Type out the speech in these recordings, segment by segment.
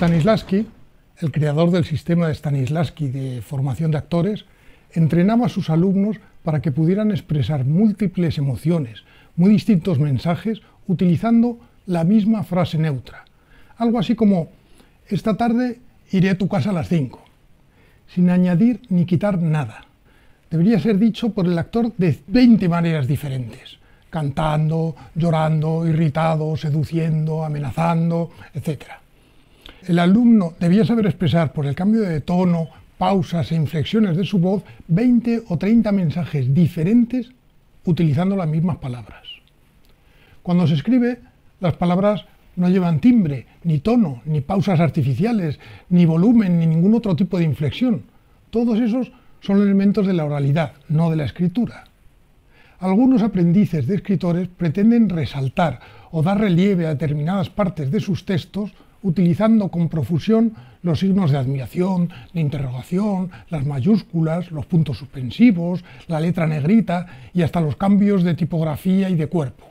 Stanislavski, el creador del sistema de Stanislavski de formación de actores, entrenaba a sus alumnos para que pudieran expresar múltiples emociones, muy distintos mensajes, utilizando la misma frase neutra. Algo así como, esta tarde iré a tu casa a las 5, sin añadir ni quitar nada. Debería ser dicho por el actor de 20 maneras diferentes, cantando, llorando, irritado, seduciendo, amenazando, etc. El alumno debía saber expresar por el cambio de tono, pausas e inflexiones de su voz 20 o 30 mensajes diferentes utilizando las mismas palabras. Cuando se escribe, las palabras no llevan timbre, ni tono, ni pausas artificiales, ni volumen, ni ningún otro tipo de inflexión. Todos esos son elementos de la oralidad, no de la escritura. Algunos aprendices de escritores pretenden resaltar o dar relieve a determinadas partes de sus textos utilizando con profusión los signos de admiración, de interrogación, las mayúsculas, los puntos suspensivos, la letra negrita y hasta los cambios de tipografía y de cuerpo.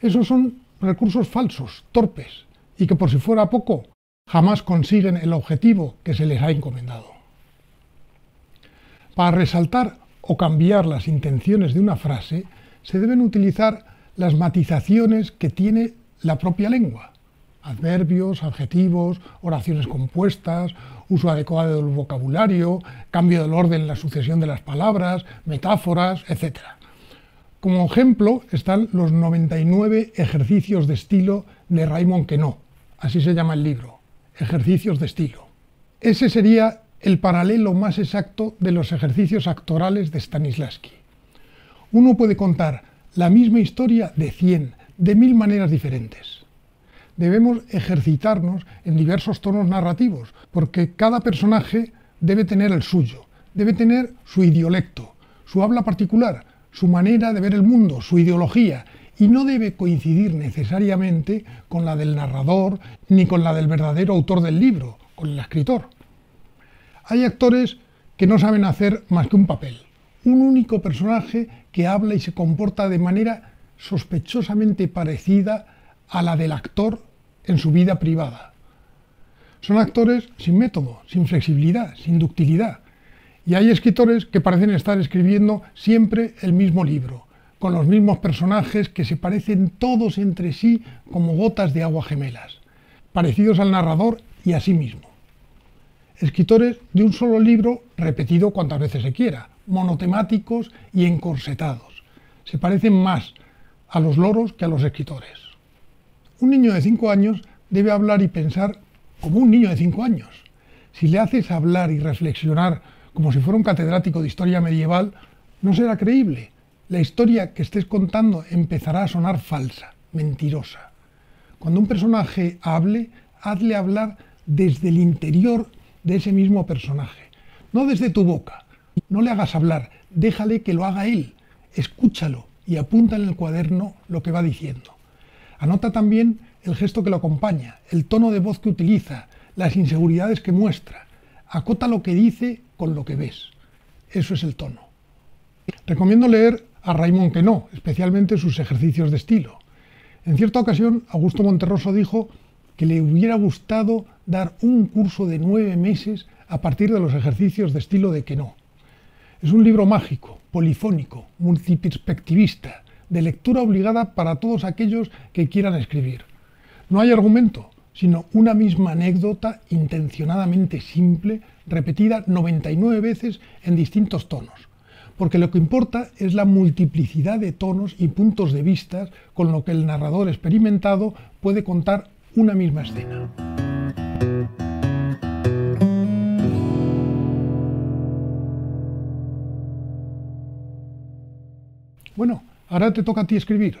Esos son recursos falsos, torpes, y que por si fuera poco, jamás consiguen el objetivo que se les ha encomendado. Para resaltar o cambiar las intenciones de una frase, se deben utilizar las matizaciones que tiene la propia lengua adverbios, adjetivos, oraciones compuestas, uso adecuado del vocabulario, cambio del orden en la sucesión de las palabras, metáforas, etc. Como ejemplo están los 99 ejercicios de estilo de Raymond Queneau, así se llama el libro, ejercicios de estilo. Ese sería el paralelo más exacto de los ejercicios actorales de Stanislavski. Uno puede contar la misma historia de 100, de mil maneras diferentes debemos ejercitarnos en diversos tonos narrativos, porque cada personaje debe tener el suyo, debe tener su idiolecto, su habla particular, su manera de ver el mundo, su ideología, y no debe coincidir necesariamente con la del narrador ni con la del verdadero autor del libro, con el escritor. Hay actores que no saben hacer más que un papel, un único personaje que habla y se comporta de manera sospechosamente parecida a la del actor en su vida privada. Son actores sin método, sin flexibilidad, sin ductilidad. Y hay escritores que parecen estar escribiendo siempre el mismo libro, con los mismos personajes que se parecen todos entre sí como gotas de agua gemelas, parecidos al narrador y a sí mismo. Escritores de un solo libro repetido cuantas veces se quiera, monotemáticos y encorsetados. Se parecen más a los loros que a los escritores. Un niño de 5 años debe hablar y pensar como un niño de 5 años. Si le haces hablar y reflexionar como si fuera un catedrático de historia medieval, no será creíble. La historia que estés contando empezará a sonar falsa, mentirosa. Cuando un personaje hable, hazle hablar desde el interior de ese mismo personaje, no desde tu boca. No le hagas hablar, déjale que lo haga él. Escúchalo y apunta en el cuaderno lo que va diciendo. Anota también el gesto que lo acompaña, el tono de voz que utiliza, las inseguridades que muestra. Acota lo que dice con lo que ves. Eso es el tono. Recomiendo leer a Raymond Queneau, especialmente sus ejercicios de estilo. En cierta ocasión, Augusto Monterroso dijo que le hubiera gustado dar un curso de nueve meses a partir de los ejercicios de estilo de Queneau. Es un libro mágico, polifónico, multiperspectivista, de lectura obligada para todos aquellos que quieran escribir. No hay argumento, sino una misma anécdota intencionadamente simple, repetida 99 veces en distintos tonos. Porque lo que importa es la multiplicidad de tonos y puntos de vista con lo que el narrador experimentado puede contar una misma escena. Bueno, Ahora te toca a ti escribir.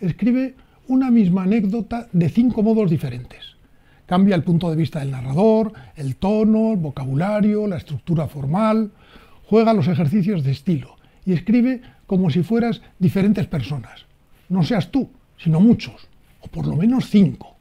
Escribe una misma anécdota de cinco modos diferentes. Cambia el punto de vista del narrador, el tono, el vocabulario, la estructura formal. Juega los ejercicios de estilo y escribe como si fueras diferentes personas. No seas tú, sino muchos, o por lo menos cinco.